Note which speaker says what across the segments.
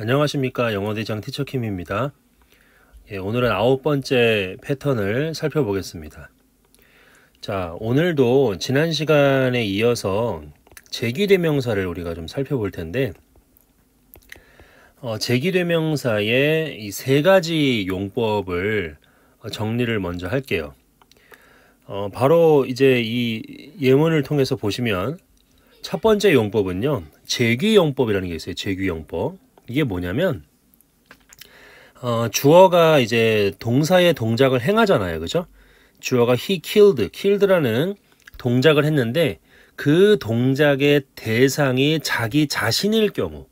Speaker 1: 안녕하십니까 영어대장 티처킴입니다. 예, 오늘은 아홉 번째 패턴을 살펴보겠습니다. 자 오늘도 지난 시간에 이어서 제기대명사를 우리가 좀 살펴볼 텐데 어, 제기대명사의 이 세 가지 용법을 정리를 먼저 할게요. 어, 바로 이제 이 예문을 통해서 보시면 첫 번째 용법은요 제귀용법이라는 게 있어요. 제귀용법. 이게 뭐냐면 어, 주어가 이제 동사의 동작을 행하잖아요. 그죠? 주어가 he killed, killed라는 동작을 했는데 그 동작의 대상이 자기 자신일 경우.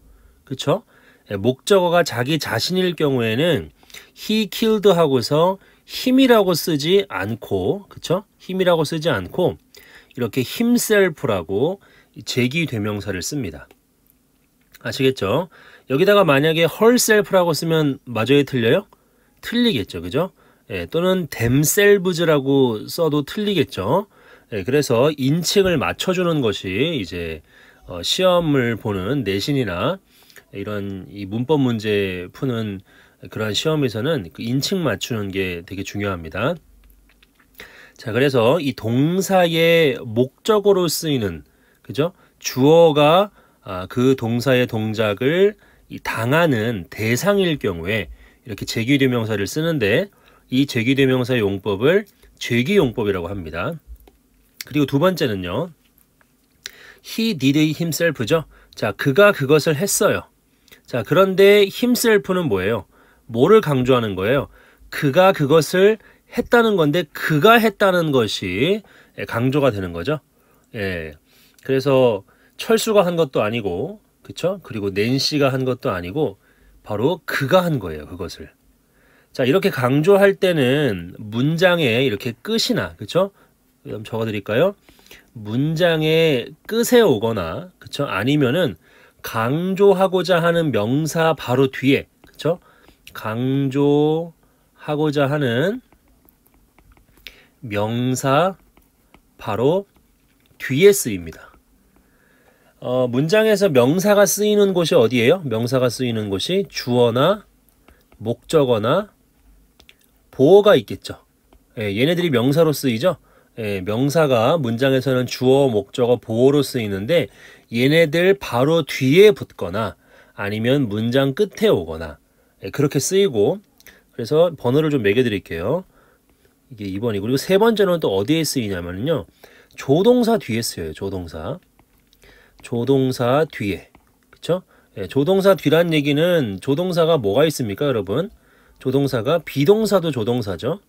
Speaker 1: 그쵸? 예, 목적어가 자기 자신일 경우에는 he killed 하고서 힘이라고 쓰지 않고, 그쵸? 힘이라고 쓰지 않고, 이렇게 himself라고 제기 대명사를 씁니다. 아시겠죠? 여기다가 만약에 헐셀프라고 쓰면 마저에 틀려요? 틀리겠죠. 그죠? 예, 또는 댐셀브즈라고 써도 틀리겠죠. 예, 그래서 인칭을 맞춰주는 것이 이제 어, 시험을 보는 내신이나 이런 이 문법 문제 푸는 그러한 시험에서는 그 인칭 맞추는 게 되게 중요합니다. 자, 그래서 이 동사의 목적으로 쓰이는 그죠? 주어가 아, 그 동사의 동작을 이 당하는 대상일 경우에 이렇게 제기대명사를 쓰는데 이 제기대명사 용법을 제기용법이라고 합니다. 그리고 두 번째는요. he did it himself죠. 자, 그가 그것을 했어요. 자, 그런데 himself는 뭐예요? 뭐를 강조하는 거예요? 그가 그것을 했다는 건데 그가 했다는 것이 예, 강조가 되는 거죠. 예. 그래서 철수가 한 것도 아니고 그쵸? 그리고 낸시가 한 것도 아니고 바로 그가 한 거예요. 그것을. 자 이렇게 강조할 때는 문장의 이렇게 끝이나 그쵸? 그럼 적어드릴까요? 문장의 끝에 오거나 그쵸? 아니면은 강조하고자 하는 명사 바로 뒤에 그쵸? 강조하고자 하는 명사 바로 뒤에 쓰입니다. 어, 문장에서 명사가 쓰이는 곳이 어디예요? 명사가 쓰이는 곳이 주어나 목적어나 보어가 있겠죠. 예, 얘네들이 명사로 쓰이죠. 예, 명사가 문장에서는 주어, 목적어, 보어로 쓰이는데 얘네들 바로 뒤에 붙거나 아니면 문장 끝에 오거나 예, 그렇게 쓰이고 그래서 번호를 좀 매겨드릴게요. 이게 2번이고 그리고 세 번째는 또 어디에 쓰이냐면요. 조동사 뒤에 쓰여요. 조동사. 조동사 뒤에 그쵸? 예, 조동사 뒤란 얘기는 조동사가 뭐가 있습니까 여러분? 조동사가 비동사도 조동사죠.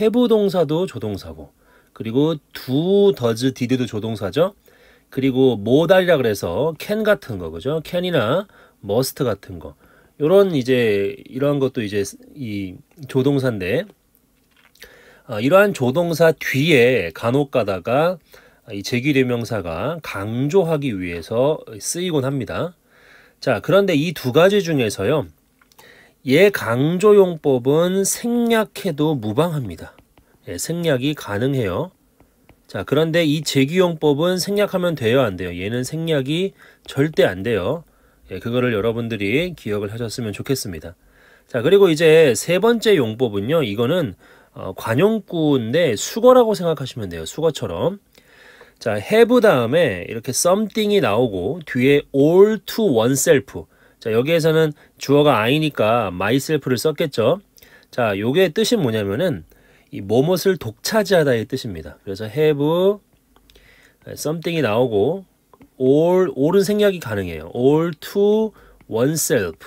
Speaker 1: 해부동사도 조동사고 그리고 두 더즈 디드도 조동사죠. 그리고 모달이라 그래서 캔 같은 거 그죠? 캔이나 머스트 같은 거 요런 이제 이러한 것도 이제 이 조동사인데 아, 이러한 조동사 뒤에 간혹 가다가 이재기대명사가 강조하기 위해서 쓰이곤 합니다. 자, 그런데 이 두 가지 중에서요. 예 강조용법은 생략해도 무방합니다. 예, 생략이 가능해요. 자, 그런데 이재기용법은 생략하면 돼요, 안 돼요? 얘는 생략이 절대 안 돼요. 예, 그거를 여러분들이 기억을 하셨으면 좋겠습니다. 자, 그리고 이제 세 번째 용법은요. 이거는 어, 관용구인데 수거라고 생각하시면 돼요. 수거처럼. 자, have 다음에 이렇게 something이 나오고 뒤에 all to oneself. 자, 여기에서는 주어가 I니까 myself를 썼겠죠. 자, 요게 뜻이 뭐냐면은 이 뭐뭇을 독차지하다의 뜻입니다. 그래서 have something이 나오고 all a 은 생략이 가능해요. all to oneself.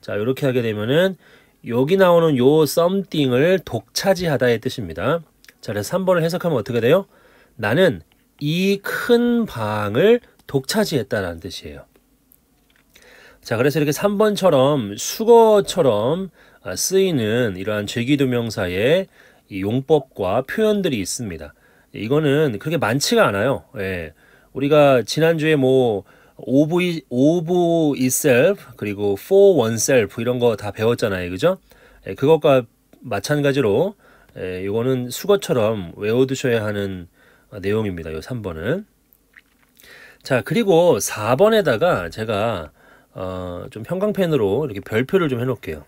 Speaker 1: 자, 이렇게 하게 되면은 여기 나오는 요 something을 독차지하다의 뜻입니다. 자, 그래서 3번을 해석하면 어떻게 돼요? 나는 이 큰 방을 독차지했다라는 뜻이에요. 자, 그래서 이렇게 3번처럼 수거처럼 아, 쓰이는 이러한 제기도명사의 용법과 표현들이 있습니다. 이거는 그렇게 많지가 않아요. 예. 우리가 지난주에 뭐 of, of i t s 그리고 for o 이런 거 다 배웠잖아요. 그죠? 예, 그것과 마찬가지로 예, 이거는 수거처럼 외워두셔야 하는 아, 내용입니다. 요 3번은. 자, 그리고 4번에다가 제가 어, 좀 형광펜으로 이렇게 별표를 좀 해놓을게요.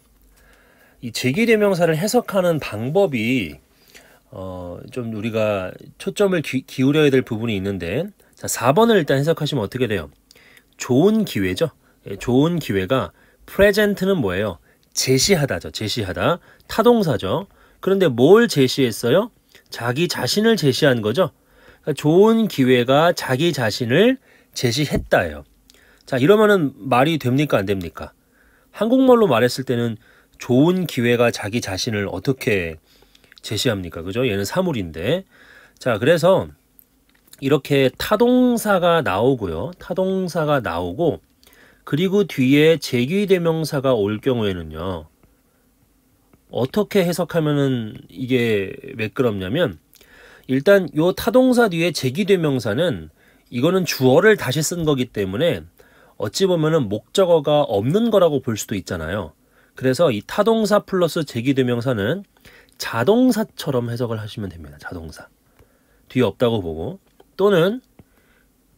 Speaker 1: 이 제기대명사를 해석하는 방법이 어, 좀 우리가 초점을 기, 기울여야 될 부분이 있는데 자, 4번을 일단 해석하시면 어떻게 돼요? 좋은 기회죠. 예, 좋은 기회가 present는 뭐예요? 제시하다죠. 제시하다. 타동사죠. 그런데 뭘 제시했어요? 자기 자신을 제시한 거죠. 그러니까 좋은 기회가 자기 자신을 제시했다예요. 자, 이러면은 말이 됩니까? 안 됩니까? 한국말로 말했을 때는 좋은 기회가 자기 자신을 어떻게 제시합니까? 그죠? 얘는 사물인데. 자, 그래서 이렇게 타동사가 나오고요. 타동사가 나오고, 그리고 뒤에 제기대명사가 올 경우에는요. 어떻게 해석하면은 이게 매끄럽냐면, 일단 요 타동사 뒤에 제기대명사는 이거는 주어를 다시 쓴 거기 때문에 어찌 보면은 목적어가 없는 거라고 볼 수도 있잖아요. 그래서 이 타동사 플러스 제기대명사는 자동사처럼 해석을 하시면 됩니다. 자동사. 뒤에 없다고 보고 또는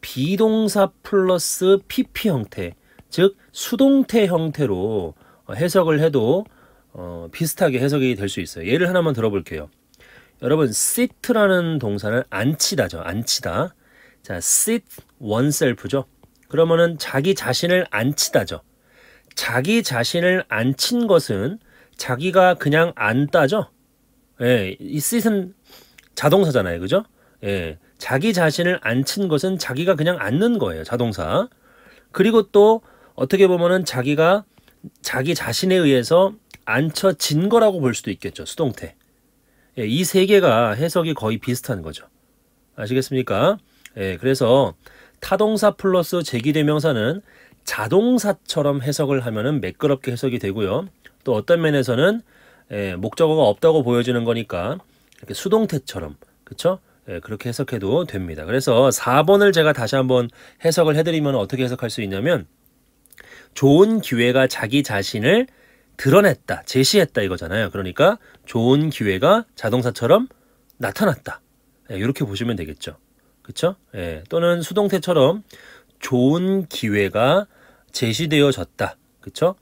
Speaker 1: 비동사 플러스 PP 형태, 즉 수동태 형태로 해석을 해도 어, 비슷하게 해석이 될 수 있어요. 예를 하나만 들어볼게요. 여러분 sit라는 동사는 앉히다죠. 앉히다. 자, sit oneself죠. 그러면은 자기 자신을 앉히다죠. 자기 자신을 앉힌 것은 자기가 그냥 앉다죠. 예, 이 sit은 자동사잖아요. 그죠? 예. 자기 자신을 앉힌 것은 자기가 그냥 앉는 거예요. 자동사. 그리고 또 어떻게 보면은 자기가 자기 자신에 의해서 앉혀진 거라고 볼 수도 있겠죠. 수동태. 예, 이 세 개가 해석이 거의 비슷한 거죠. 아시겠습니까? 예, 그래서 타동사 플러스 제기대명사는 자동사처럼 해석을 하면 매끄럽게 해석이 되고요. 또 어떤 면에서는 예, 목적어가 없다고 보여지는 거니까 이렇게 수동태처럼 그렇죠? 예, 그렇게 해석해도 됩니다. 그래서 4번을 제가 다시 한번 해석을 해드리면 어떻게 해석할 수 있냐면 좋은 기회가 자기 자신을 드러냈다, 제시했다 이거잖아요. 그러니까 좋은 기회가 자동사처럼 나타났다. 예, 이렇게 보시면 되겠죠. 그쵸? 예, 또는 수동태처럼 좋은 기회가 제시되어졌다. 그쵸?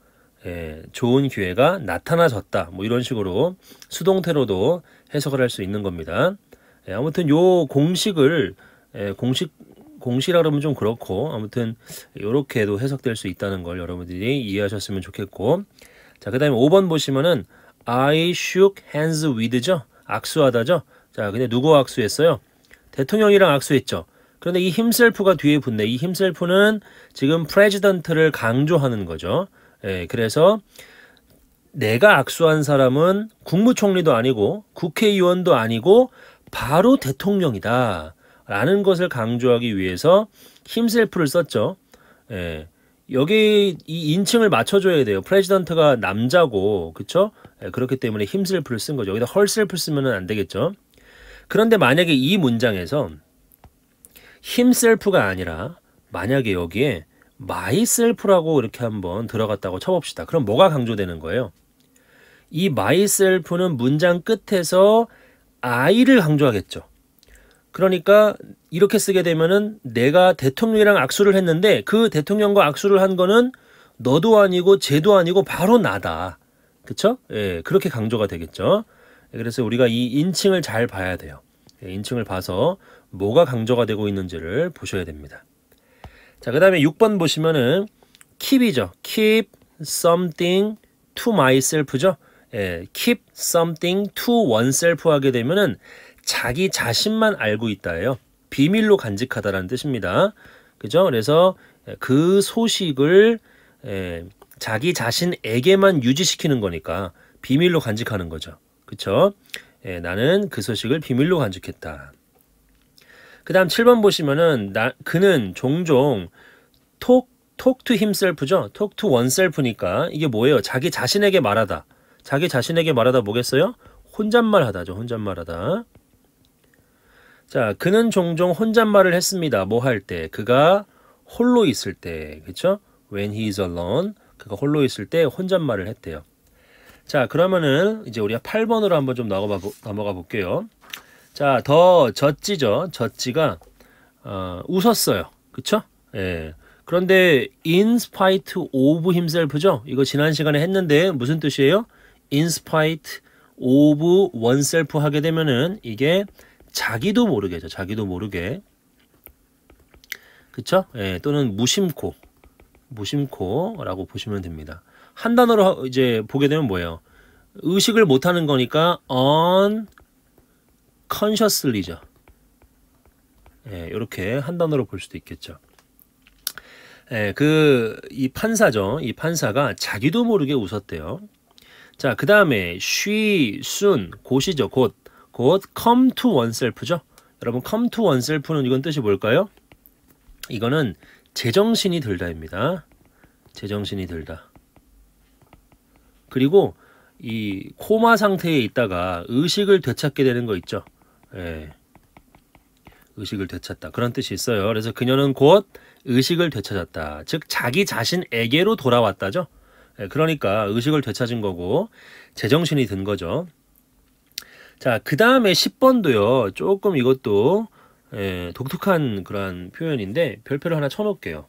Speaker 1: 예, 좋은 기회가 나타나졌다. 뭐 이런 식으로 수동태로도 해석을 할 수 있는 겁니다. 예, 아무튼 요 공식을 예, 공식 공시라 그러면 좀 그렇고 아무튼 이렇게도 해석될 수 있다는 걸 여러분들이 이해하셨으면 좋겠고 자, 그 다음에 5번 보시면은 I shook hands with죠. 악수하다죠. 자, 근데 누구 악수했어요? 대통령이랑 악수했죠. 그런데 이 힘셀프가 뒤에 붙네. 이 힘셀프는 지금 프레지던트를 강조하는 거죠. 예, 그래서 내가 악수한 사람은 국무총리도 아니고 국회의원도 아니고 바로 대통령이다. 라는 것을 강조하기 위해서 힘셀프를 썼죠. 예. 여기 이 인칭을 맞춰줘야 돼요. 프레지던트가 남자고 그렇죠 그렇기 때문에 힘슬풀 쓴 거죠. 여기다 헐슬풀 쓰면 안 되겠죠. 그런데 만약에 이 문장에서 힘셀프가 아니라 만약에 여기에 마이 s 프라고 이렇게 한번 들어갔다고 쳐봅시다. 그럼 뭐가 강조되는 거예요? 이마이 s 프는 문장 끝에서 아이를 강조하겠죠. 그러니까 이렇게 쓰게 되면은 내가 대통령이랑 악수를 했는데 그 대통령과 악수를 한 거는 너도 아니고 쟤도 아니고 바로 나다. 그쵸? 예, 그렇게 강조가 되겠죠. 예, 그래서 우리가 이 인칭을 잘 봐야 돼요. 예, 인칭을 봐서 뭐가 강조가 되고 있는지를 보셔야 됩니다. 자, 그 다음에 6번 보시면은 keep이죠. keep something to myself죠. 예, keep something to oneself 하게 되면은 자기 자신만 알고 있다예요. 비밀로 간직하다라는 뜻입니다. 그죠? 그래서 그 소식을 에, 예, 자기 자신에게만 유지시키는 거니까 비밀로 간직하는 거죠. 그쵸? 에, 예, 나는 그 소식을 비밀로 간직했다. 그 다음 7번 보시면은 나, 그는 종종 톡, 톡투힘셀프죠톡 투원셀프니까 이게 뭐예요? 자기 자신에게 말하다. 자기 자신에게 말하다 뭐겠어요? 혼잣말 하다죠. 혼잣말 하다. 자, 그는 종종 혼잣말을 했습니다. 뭐 할 때? 그가 홀로 있을 때. 그렇죠? When he is alone. 그가 홀로 있을 때 혼잣말을 했대요. 자, 그러면은 이제 우리가 8번으로 한번 좀 넘어가, 넘어가 볼게요. 자, 더 젖지죠. 젖지가 어, 웃었어요. 그렇죠? 예. 그런데 in spite of himself죠. 이거 지난 시간에 했는데 무슨 뜻이에요? in spite of oneself 하게 되면은 이게 자기도 모르게죠. 자기도 모르게. 그쵸? 예, 또는 무심코. 무심코라고 보시면 됩니다. 한 단어로 이제 보게 되면 뭐예요? 의식을 못하는 거니까 unconsciously죠. 예, 이렇게 한 단어로 볼 수도 있겠죠. 예, 그 이 판사죠. 이 판사가 자기도 모르게 웃었대요. 자, 그 다음에 she soon 곧이죠. 곧곧 come to oneself죠. 여러분 come to oneself는 이건 뜻이 뭘까요? 이거는 제정신이 들다입니다. 제정신이 들다. 그리고 이 코마 상태에 있다가 의식을 되찾게 되는 거 있죠. 예. 의식을 되찾다. 그런 뜻이 있어요. 그래서 그녀는 곧 의식을 되찾았다. 즉 자기 자신에게로 돌아왔다죠. 예, 그러니까 의식을 되찾은 거고 제정신이 든 거죠. 자, 그 다음에 10번도요. 조금 이것도 예, 독특한 그런 표현인데 별표를 하나 쳐놓을게요.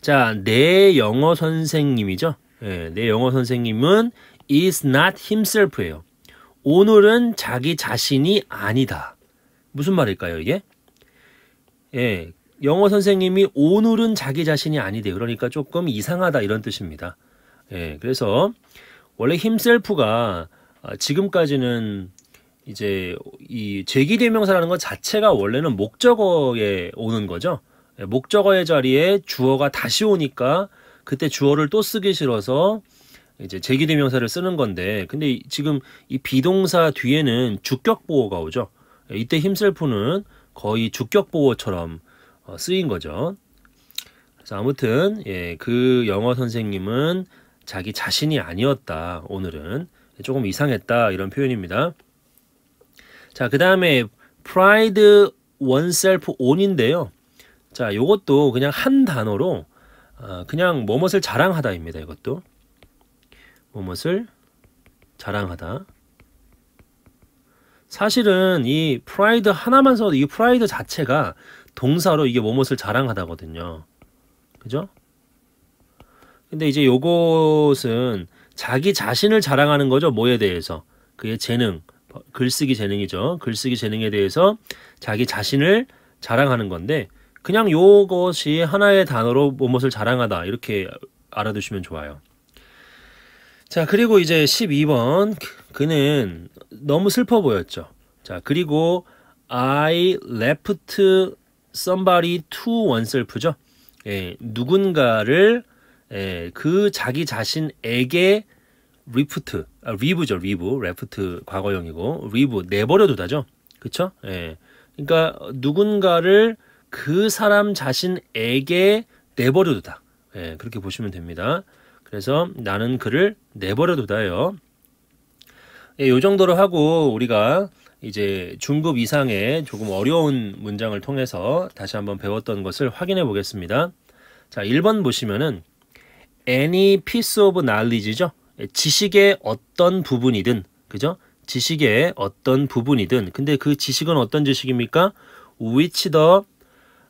Speaker 1: 자, 내 영어 선생님이죠. 예, 내 영어 선생님은 is not himself예요. 오늘은 자기 자신이 아니다. 무슨 말일까요, 이게? 예, 영어 선생님이 오늘은 자기 자신이 아니대. 그러니까 조금 이상하다 이런 뜻입니다. 예, 그래서 원래 힘셀프가 아, 지금까지는 이제 이 제기대명사라는 것 자체가 원래는 목적어에 오는 거죠. 예, 목적어의 자리에 주어가 다시 오니까 그때 주어를 또 쓰기 싫어서 이제 제기대명사를 쓰는 건데 근데 지금 이 비동사 뒤에는 주격보호가 오죠. 예, 이때 힘셀프는 거의 주격보호처럼 어, 쓰인 거죠. 그래서 아무튼 예, 그 영어 선생님은 자기 자신이 아니었다 오늘은 조금 이상했다 이런 표현입니다. 자, 그 다음에 pride oneself on인데요. 자, 요것도 그냥 한 단어로 아, 그냥 뭐뭇을 자랑하다입니다. 이것도 뭐뭇을 자랑하다. 사실은 이 프라이드 하나만 써도 이 프라이드 자체가 동사로 이게 뭐뭇을 자랑하다거든요. 그죠? 근데 이제 요것은 자기 자신을 자랑하는 거죠. 뭐에 대해서? 그의 재능, 글쓰기 재능이죠. 글쓰기 재능에 대해서 자기 자신을 자랑하는 건데 그냥 요것이 하나의 단어로 무엇을 자랑하다 이렇게 알아두시면 좋아요. 자, 그리고 이제 12번 그는 너무 슬퍼 보였죠. 자, 그리고 I left somebody to oneself죠. 예, 누군가를 예, 그 자기 자신에게 리프트, 아, 리브죠, 리브, 레프트 과거형이고 리브 내버려두다죠, 그쵸? 예, 그러니까 누군가를 그 사람 자신에게 내버려두다, 예, 그렇게 보시면 됩니다. 그래서 나는 그를 내버려두다요. 예, 요 정도로 하고 우리가 이제 중급 이상의 조금 어려운 문장을 통해서 다시 한번 배웠던 것을 확인해 보겠습니다. 자, 1번 보시면은 any piece of knowledge죠. 지식의 어떤 부분이든 그죠? 지식의 어떤 부분이든 근데 그 지식은 어떤 지식입니까? which the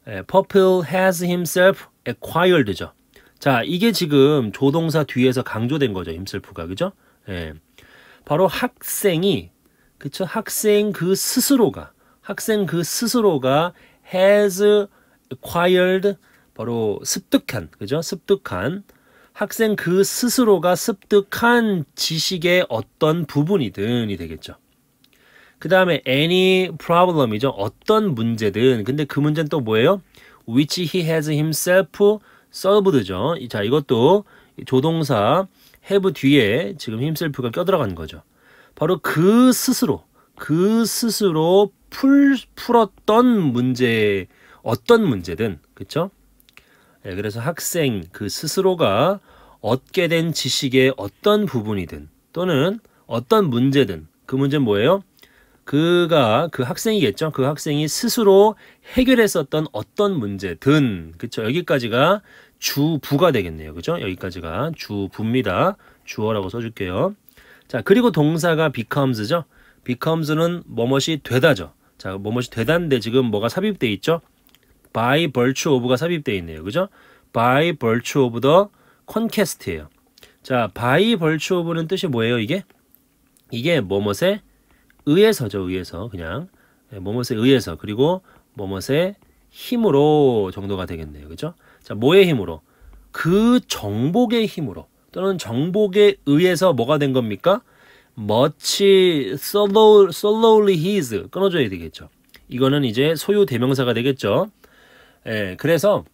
Speaker 1: p u r p l e has himself acquired죠. 자, 이게 지금 조동사 뒤에서 강조된 거죠. himself가. 그죠? 예. 바로 학생이 그쵸? 학생 그 스스로가 학생 그 스스로가 has acquired 바로 습득한 그죠? 습득한 학생 그 스스로가 습득한 지식의 어떤 부분이든이 되겠죠. 그 다음에 any problem이죠. 어떤 문제든. 근데 그 문제는 또 뭐예요? which he has himself solved죠. 자, 이것도 조동사 have 뒤에 지금 himself가 껴들어간 거죠. 바로 그 스스로, 그 스스로 풀, 풀었던 문제, 어떤 문제든, 그쵸? 예, 그래서 학생 그 스스로가 얻게 된 지식의 어떤 부분이든 또는 어떤 문제든 그 문제는 뭐예요? 그가 그 학생이겠죠. 그 학생이 스스로 해결했었던 어떤 문제든 그쵸 여기까지가 주부가 되겠네요. 그죠? 여기까지가 주부입니다. 주어라고 써줄게요. 자 그리고 동사가 becomes죠. becomes는 뭐뭇이 되다죠. 자 뭐뭇이 되다인데 지금 뭐가 삽입돼 있죠? by virtue of가 삽입되어 있네요. 그죠? by virtue of the conquest예요. 자, by virtue of는 뜻이 뭐예요, 이게? 이게 뭐뭇에 의해서죠, 의해서. 그냥 네, 뭐뭇에 의해서. 그리고 뭐뭇에 힘으로 정도가 되겠네요. 그죠? 자, 뭐의 힘으로? 그 정복의 힘으로 또는 정복에 의해서 뭐가 된 겁니까? much slowly his 끊어줘야 되겠죠. 이거는 이제 소유 대명사가 되겠죠. 예, 그래서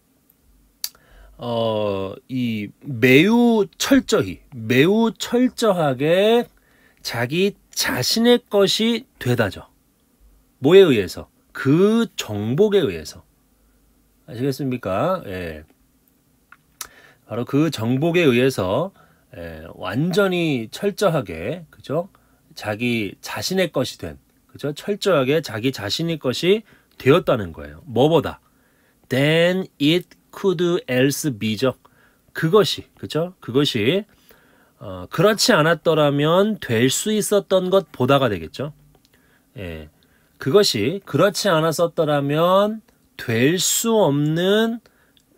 Speaker 1: 어, 이 매우 철저히, 매우 철저하게 자기 자신의 것이 되다죠. 뭐에 의해서? 그 정복에 의해서. 아시겠습니까? 예. 바로 그 정복에 의해서 예, 완전히 철저하게, 그죠? 자기 자신의 것이 된, 그죠? 철저하게 자기 자신의 것이 되었다는 거예요. 뭐보다? than it could else be죠. 그것이 그죠? 그것이 어, 그렇지 않았더라면 될 수 있었던 것보다가 되겠죠. 예. 그것이 그렇지 않았었더라면 될 수 없는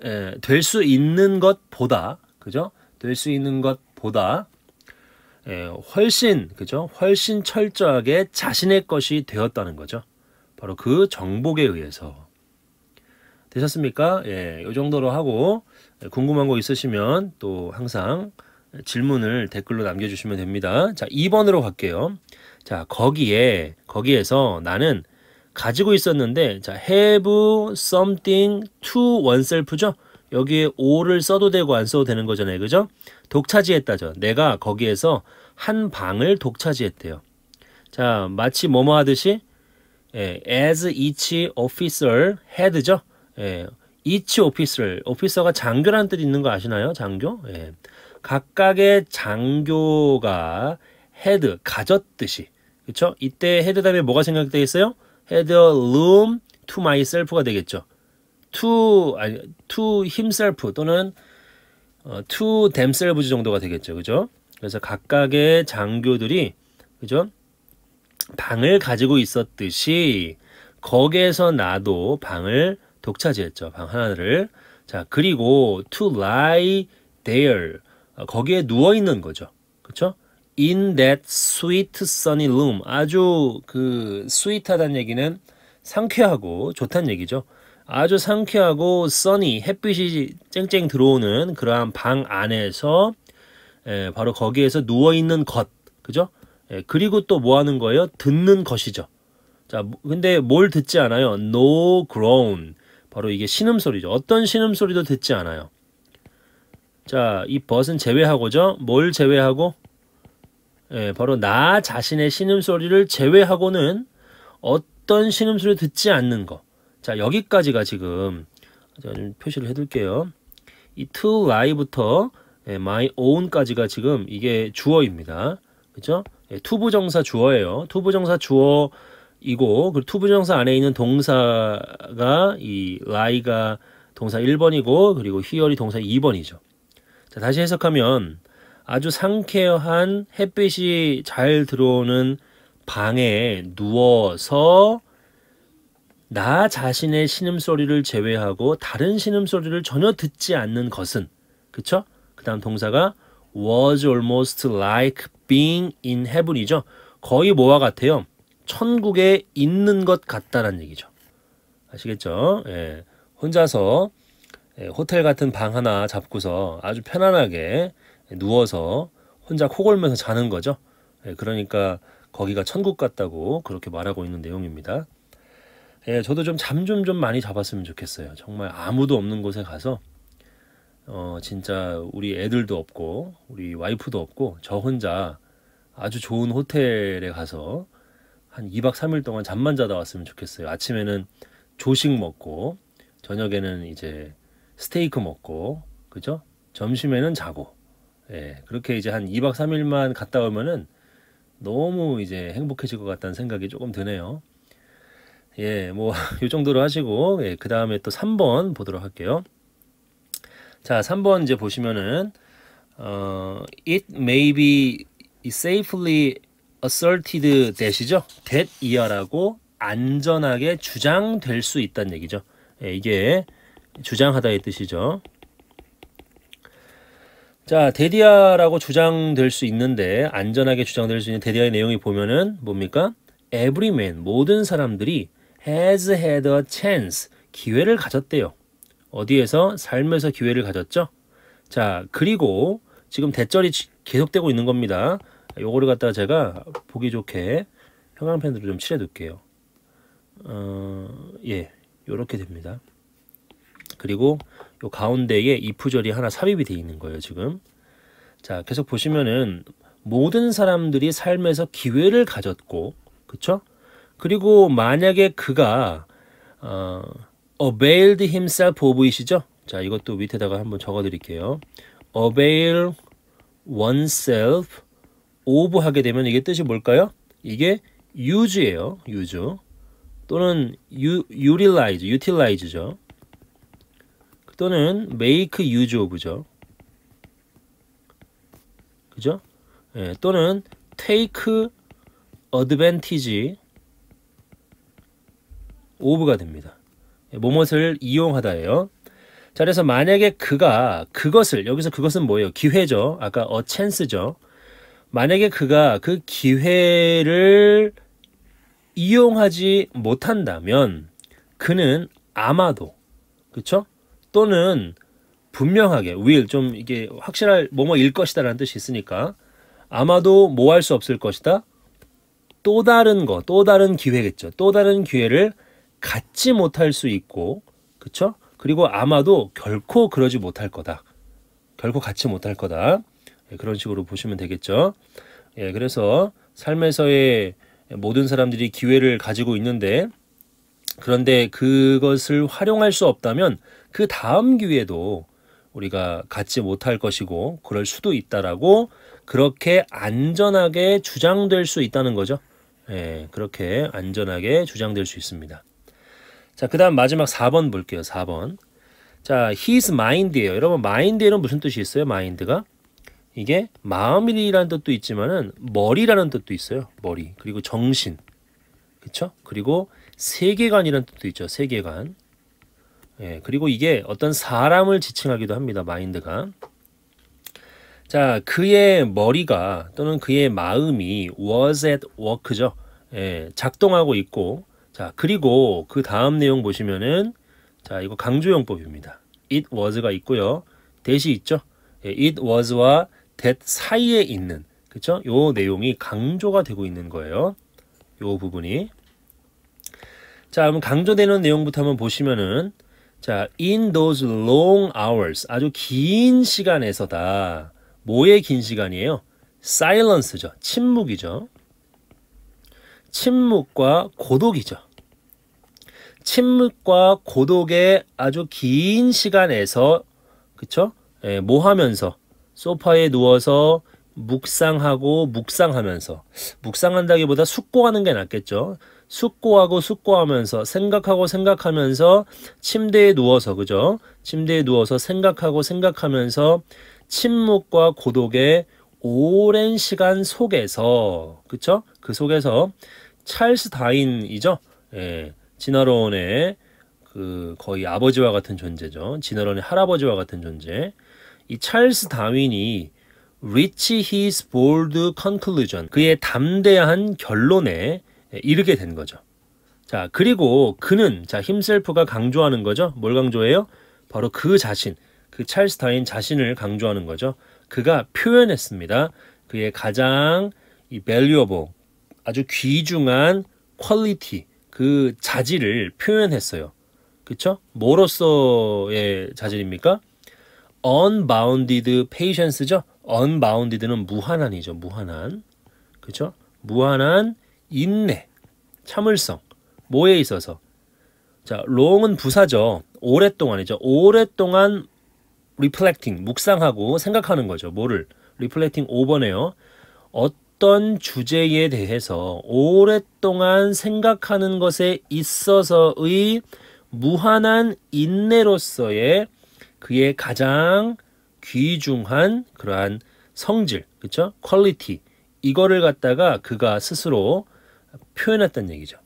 Speaker 1: 예, 될수 있는 것보다 그죠? 될 수 있는 것보다 예, 훨씬 그죠? 훨씬 철저하게 자신의 것이 되었다는 거죠. 바로 그 정복에 의해서 되셨습니까? 예, 요 정도로 하고 궁금한 거 있으시면 또 항상 질문을 댓글로 남겨주시면 됩니다. 자, 2번으로 갈게요. 자, 거기에, 거기에서 나는 가지고 있었는데, 자, have something to oneself죠? 여기에 o를 써도 되고 안 써도 되는 거잖아요. 그죠? 독차지했다죠. 내가 거기에서 한 방을 독차지했대요. 자, 마치 뭐뭐 하듯이, 예, as each officer had죠? 예, 이치 오피스를 오피서가 장교라는 뜻이 있는 거 아시나요? 장교? 예. 각각의 장교가 헤드 가졌듯이 그렇죠? 이때 헤드 다음에 뭐가 생각되어 있어요? 헤드 룸투 마이 셀프가 되겠죠. 투 o 아니 to h i 또는 어, 투 t 셀브즈 정도가 되겠죠. 그죠? 그래서 각각의 장교들이 그죠? 방을 가지고 있었듯이 거기에서 나도 방을 독차지했죠. 방 하나를. 자, 그리고 to lie there. 어, 거기에 누워 있는 거죠. 그렇죠? In that sweet sunny room. 아주 그 스윗하다는 얘기는 상쾌하고 좋다는 얘기죠. 아주 상쾌하고 써니 햇빛이 쨍쨍 들어오는 그러한 방 안에서 예, 바로 거기에서 누워 있는 것 그죠? 예, 그리고 또 뭐 하는 거예요? 듣는 것이죠. 자 뭐, 근데 뭘 듣지 않아요? No groan 바로 이게 신음소리죠. 어떤 신음소리도 듣지 않아요. 자, 이 벗은 제외하고죠. 뭘 제외하고? 예, 바로 나 자신의 신음소리를 제외하고는 어떤 신음소리도 듣지 않는 거. 자, 여기까지가 지금 제가 좀 표시를 해둘게요. 이 to l i 부터 예, my own까지가 지금 이게 주어입니다. 그죠? 예, 투부정사 주어예요. 투부정사 주어 이고 그 투부정사 안에 있는 동사가 이 라이가 동사 1번이고 그리고 희열이 동사 2번이죠. 자, 다시 해석하면 아주 상쾌한 햇빛이 잘 들어오는 방에 누워서 나 자신의 신음소리를 제외하고 다른 신음소리를 전혀 듣지 않는 것은 그쵸? 그 다음 동사가 was almost like being in heaven이죠. 거의 뭐와 같아요? 천국에 있는 것 같다라는 얘기죠. 아시겠죠? 예. 혼자서 예, 호텔 같은 방 하나 잡고서 아주 편안하게 누워서 혼자 코골면서 자는 거죠. 예, 그러니까 거기가 천국 같다고 그렇게 말하고 있는 내용입니다. 예, 저도 좀잠 좀좀 좀 많이 잡았으면 좋겠어요. 정말 아무도 없는 곳에 가서 어 진짜 우리 애들도 없고 우리 와이프도 없고 저 혼자 아주 좋은 호텔에 가서 한 2박 3일 동안 잠만 자다 왔으면 좋겠어요. 아침에는 조식 먹고 저녁에는 이제 스테이크 먹고 그죠? 점심에는 자고 예, 그렇게 이제 한 2박 3일만 갔다 오면은 너무 이제 행복해질 것 같다는 생각이 조금 드네요. 예, 뭐, 요 정도로 하시고, 예, 그 다음에 또 3번 보도록 할게요. 자, 3번 이제 보시면은, 어, it may be safely asserted that이죠. that 이하라고 안전하게 주장될 수 있다는 얘기죠. 예, 이게 주장하다의 뜻이죠. 자, 데디아라고 주장될 수 있는데 안전하게 주장될 수 있는 데디아의 내용이 보면은 뭡니까? Everyman 모든 사람들이 has had a chance 기회를 가졌대요. 어디에서 삶에서 기회를 가졌죠? 자, 그리고 지금 대절이 계속되고 있는 겁니다. 요거를 갖다가 제가 보기 좋게 형광펜으로 좀 칠해 둘게요 어, 예 요렇게 됩니다 그리고 요 가운데에 이프절이 하나 삽입이 돼 있는 거예요 지금 자 계속 보시면은 모든 사람들이 삶에서 기회를 가졌고 그쵸 그리고 만약에 그가 어, availed himself of 이시죠 자 이것도 밑에다가 한번 적어 드릴게요 avail oneself 오브하게 되면 이게 뜻이 뭘까요? 이게 유즈예요 유즈 또는 유 utilize, u t i 죠 또는 메이크 유즈 오브죠 그죠? 예, 또는 테이크 어드 d 티지오브가 됩니다. 예, 무을 이용하다예요. 자, 그래서 만약에 그가 그것을 여기서 그것은 뭐예요? 기회죠. 아까 어챈스죠 만약에 그가 그 기회를 이용하지 못한다면 그는 아마도 그쵸? 또는 분명하게 will 좀 이게 확실할 뭐뭐일 것이다라는 뜻이 있으니까 아마도 뭐 할 수 없을 것이다. 또 다른 거, 또 다른 기회겠죠. 또 다른 기회를 갖지 못할 수 있고, 그쵸? 그리고 아마도 결코 그러지 못할 거다. 결코 갖지 못할 거다. 예, 그런 식으로 보시면 되겠죠. 예, 그래서 삶에서의 모든 사람들이 기회를 가지고 있는데 그런데 그것을 활용할 수 없다면 그 다음 기회도 우리가 갖지 못할 것이고 그럴 수도 있다라고 그렇게 안전하게 주장될 수 있다는 거죠. 예, 그렇게 안전하게 주장될 수 있습니다. 자, 그다음 마지막 4번 볼게요. 4번. 자, his mind예요. 여러분 mind에는 무슨 뜻이 있어요? mind가 이게 마음이라는 뜻도 있지만은 머리라는 뜻도 있어요. 머리. 그리고 정신. 그렇죠? 그리고 세계관이라는 뜻도 있죠. 세계관. 예, 그리고 이게 어떤 사람을 지칭하기도 합니다. 마인드가. 자, 그의 머리가 또는 그의 마음이 was at work죠. 예, 작동하고 있고. 자, 그리고 그 다음 내용 보시면은 자, 이거 강조용법입니다. it was가 있고요. 대시 있죠. 예, it was와 that 사이에 있는 그렇죠? 요 내용이 강조가 되고 있는 거예요. 요 부분이 자, 그럼 강조되는 내용부터 한번 보시면은 자, in those long hours 아주 긴 시간에서다. 뭐의 긴 시간이에요? silence죠. 침묵이죠. 침묵과 고독이죠. 침묵과 고독의 아주 긴 시간에서 그쵸? 예, 뭐 하면서 소파에 누워서 묵상하고 묵상하면서 묵상한다기보다 숙고하는 게 낫겠죠. 숙고하고 숙고하면서 생각하고 생각하면서 침대에 누워서 그죠? 침대에 누워서 생각하고 생각하면서 침묵과 고독의 오랜 시간 속에서 그쵸? 그 속에서 찰스 다인이죠. 예. 진화론의 그 거의 아버지와 같은 존재죠. 진화론의 할아버지와 같은 존재. 이 찰스 다윈이 reach his bold conclusion 그의 담대한 결론에 이르게 된 거죠. 자, 그리고 그는 자 힘셀프가 강조하는 거죠. 뭘 강조해요? 바로 그 자신, 그 찰스 다윈 자신을 강조하는 거죠. 그가 표현했습니다. 그의 가장 이 valuable 아주 귀중한 퀄리티 그 자질을 표현했어요. 그쵸? 뭐로서의 자질입니까? unbounded patience죠. unbounded는 무한한이죠. 무한한. 그렇죠? 무한한 인내, 참을성. 뭐에 있어서? 자, long은 부사죠. 오랫동안이죠. 오랫동안 reflecting, 묵상하고 생각하는 거죠. 뭐를? reflecting 5번에요. 어떤 주제에 대해서 오랫동안 생각하는 것에 있어서의 무한한 인내로서의 그의 가장 귀중한 그러한 성질, 그쵸 퀄리티 이거를 갖다가 그가 스스로 표현했다는 얘기죠.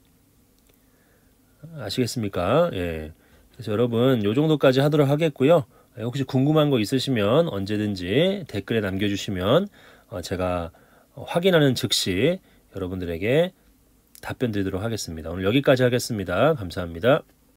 Speaker 1: 아시겠습니까? 예. 그래서 여러분 요 정도까지 하도록 하겠고요. 예, 혹시 궁금한 거 있으시면 언제든지 댓글에 남겨주시면 어, 제가 확인하는 즉시 여러분들에게 답변 드리도록 하겠습니다. 오늘 여기까지 하겠습니다. 감사합니다.